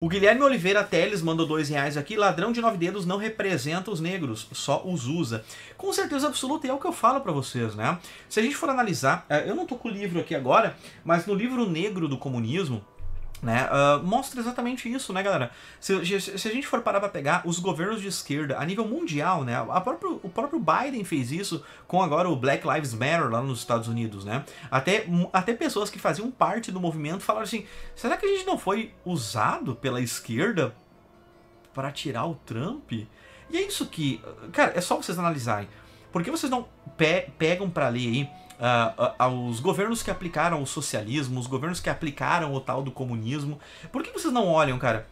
O Guilherme Oliveira Teles mandou dois reais aqui. Ladrão de nove dedos não representa os negros, só os usa. Com certeza absoluta, e é o que eu falo para vocês, né? Se a gente for analisar, é, eu não tô com o livro aqui agora, mas no livro Negro do Comunismo, né? Uh, mostra exatamente isso, né, galera? Se, se, a gente for parar para pegar os governos de esquerda a nível mundial, né? A próprio, o próprio Biden fez isso com agora o Black Lives Matter lá nos Estados Unidos, né? Até, hum, até pessoas que faziam parte do movimento falaram assim: será que a gente não foi usado pela esquerda para tirar o Trump? E é isso que, ah, cara, é só vocês analisarem por que vocês não pe pegam para ler aí uh, uh, uh, os governos que aplicaram o socialismo, os governos que aplicaram o tal do comunismo? Por que vocês não olham, cara?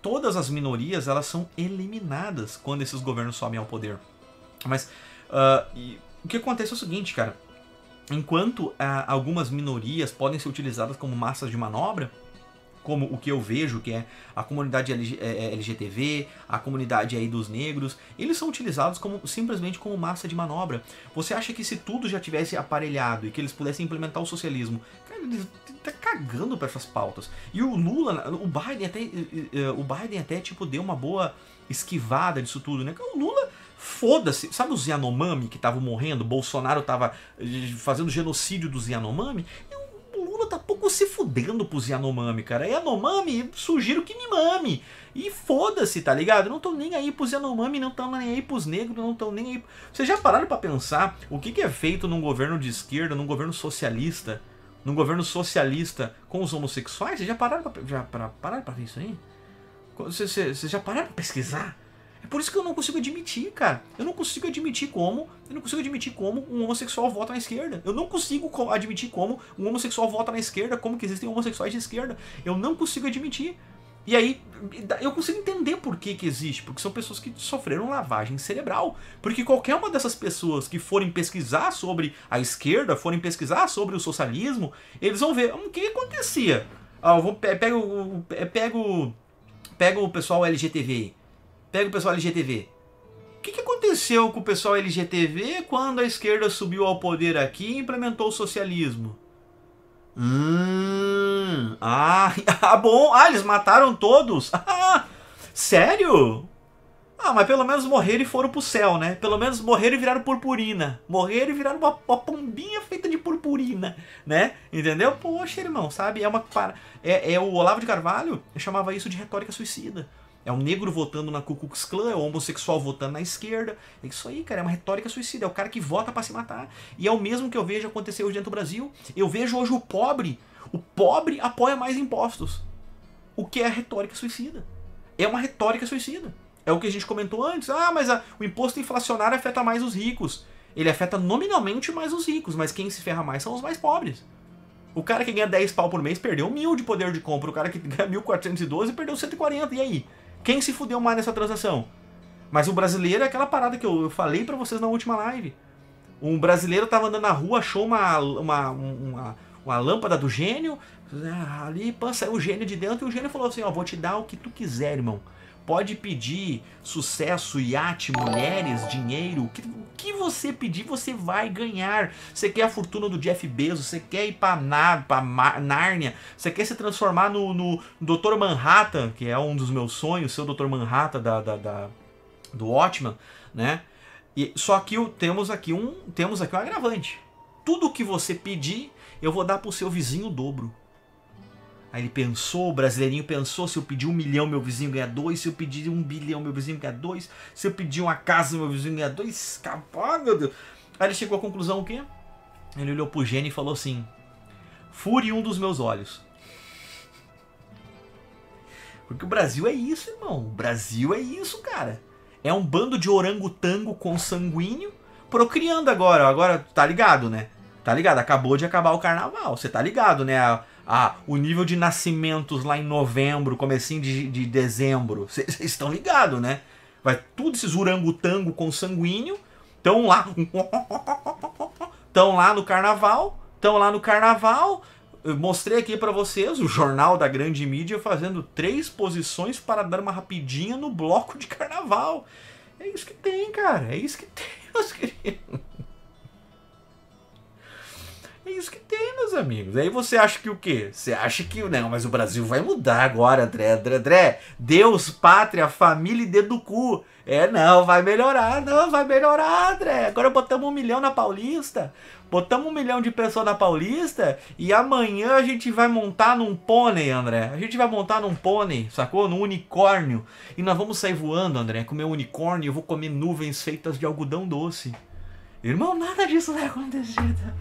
Todas as minorias elas são eliminadas quando esses governos somem ao poder. Mas e, o que acontece é o seguinte, cara. Enquanto algumas minorias podem ser utilizadas como massas de manobra, como o que eu vejo, que é a comunidade LGTV, é, é, a comunidade aí dos negros, eles são utilizados como simplesmente como massa de manobra. Você acha que se tudo já tivesse aparelhado e que eles pudessem implementar o socialismo, cara, eles tá cagando para essas pautas. E o Lula, o Biden até eh, eh, o Biden até tipo deu uma boa esquivada disso tudo, né? O Lula Foda-se, sabe os Yanomami que estavam morrendo? Bolsonaro tava eh, fazendo genocídio dos Yanomami? E tá pouco se fudendo pros Yanomami, cara. Yanomami, sugiro que me mame. E foda-se, tá ligado? Não tô nem aí pros Yanomami, não tô nem aí pros negros, não tô nem aí. Vocês já pararam para pensar o que, que é feito num governo de esquerda, num governo socialista, num governo socialista com os homossexuais? Vocês já pararam pra, já pararam pra ver isso aí? Vocês já pararam pra pesquisar? É por isso que eu não consigo admitir, cara. Eu não consigo admitir como, eu não consigo admitir como um homossexual vota na esquerda. Eu não consigo admitir como um homossexual vota na esquerda, como que existem homossexuais de esquerda. Eu não consigo admitir. E aí, eu consigo entender por que, que existe, porque são pessoas que sofreram lavagem cerebral. Porque qualquer uma dessas pessoas que forem pesquisar sobre a esquerda, forem pesquisar sobre o socialismo, eles vão ver hum, o que acontecia. Ah, eu vou, pego, pego, pego o pessoal LGTBI. Pega o pessoal LGTV. O que, que aconteceu com o pessoal LGTV quando a esquerda subiu ao poder aqui e implementou o socialismo? Hum, ah, ah, bom. Ah, eles mataram todos? Ah, sério? Ah, mas pelo menos morreram e foram pro céu, né? Pelo menos morreram e viraram purpurina. Morreram e viraram uma, uma pombinha feita de purpurina, né? Entendeu? Poxa, irmão, sabe? É uma. É, é o Olavo de Carvalho chamava isso de retórica suicida. É o negro votando na Ku Klux Klan, é o homossexual votando na esquerda. É isso aí, cara. É uma retórica suicida. É o cara que vota para se matar. E é o mesmo que eu vejo acontecer hoje dentro do Brasil. Eu vejo hoje o pobre. O pobre apoia mais impostos. O que é retórica suicida. É uma retórica suicida. É o que a gente comentou antes. Ah, mas a, o imposto inflacionário afeta mais os ricos. Ele afeta nominalmente mais os ricos, mas quem se ferra mais são os mais pobres. O cara que ganha 10 pau por mês perdeu mil de poder de compra. O cara que ganha 1.412 perdeu 140. E aí? Quem se fudeu mais nessa transação? Mas o brasileiro é aquela parada que eu falei para vocês na última live. Um brasileiro tava andando na rua, achou uma, uma, uma, uma lâmpada do gênio, ah, ali pô, saiu o gênio de dentro e o gênio falou assim: Ó, vou te dar o que tu quiser, irmão. Pode pedir sucesso, iate, mulheres, dinheiro. O que, o que você pedir, você vai ganhar. Você quer a fortuna do Jeff Bezos, você quer ir para Nárnia, você quer se transformar no, no Dr. Manhattan, que é um dos meus sonhos, ser o Dr. Manhattan da, da, da do Watchman, né? E, só que temos aqui um temos aqui um agravante. Tudo que você pedir, eu vou dar para o seu vizinho o dobro. Aí ele pensou, o brasileirinho pensou, se eu pedir um milhão, meu vizinho ganha dois, se eu pedir um bilhão, meu vizinho ganha dois, se eu pedir uma casa, meu vizinho ganha dois, escapou, meu Deus. Aí ele chegou à conclusão o quê? Ele olhou pro gênio e falou assim, fure um dos meus olhos. Porque o Brasil é isso, irmão. O Brasil é isso, cara. É um bando de orangotango consanguíneo procriando agora. Agora, tá ligado, né? Tá ligado? Acabou de acabar o carnaval. Você tá ligado, né? Ah, o nível de nascimentos lá em novembro, comecinho de, de dezembro. Vocês estão ligados, né? Vai tudo esses urangotango sanguíneo. Estão lá. Estão lá no carnaval. Estão lá no carnaval. Eu mostrei aqui para vocês o jornal da grande mídia fazendo três posições para dar uma rapidinha no bloco de carnaval. É isso que tem, cara. É isso que tem, meus queridos. meus amigos. Aí você acha que o quê? Você acha que, não, né, mas o Brasil vai mudar agora, André, André, André. Deus, pátria, família e dedo do cu. É, não, vai melhorar, não, vai melhorar, André. Agora botamos um milhão na Paulista, botamos um milhão de pessoas na Paulista e amanhã a gente vai montar num pônei, André. A gente vai montar num pônei, sacou? Num unicórnio. E nós vamos sair voando, André, comer um unicórnio e eu vou comer nuvens feitas de algodão doce. Irmão, nada disso vai acontecer. Tá?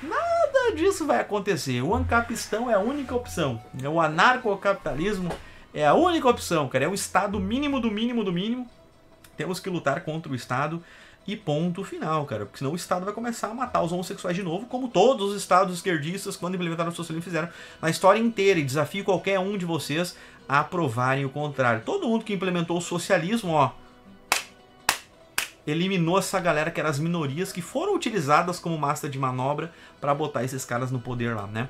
Nada disso vai acontecer. O ancapistão é a única opção. É o anarcocapitalismo é a única opção, cara. É o Estado mínimo do mínimo do mínimo. Temos que lutar contra o Estado e ponto final, cara. Porque senão o Estado vai começar a matar os homossexuais de novo, como todos os estados esquerdistas, quando implementaram o socialismo, fizeram na história inteira. E desafio qualquer um de vocês a provarem o contrário. Todo mundo que implementou o socialismo, ó eliminou essa galera que eram as minorias que foram utilizadas como massa de manobra para botar esses caras no poder lá, né?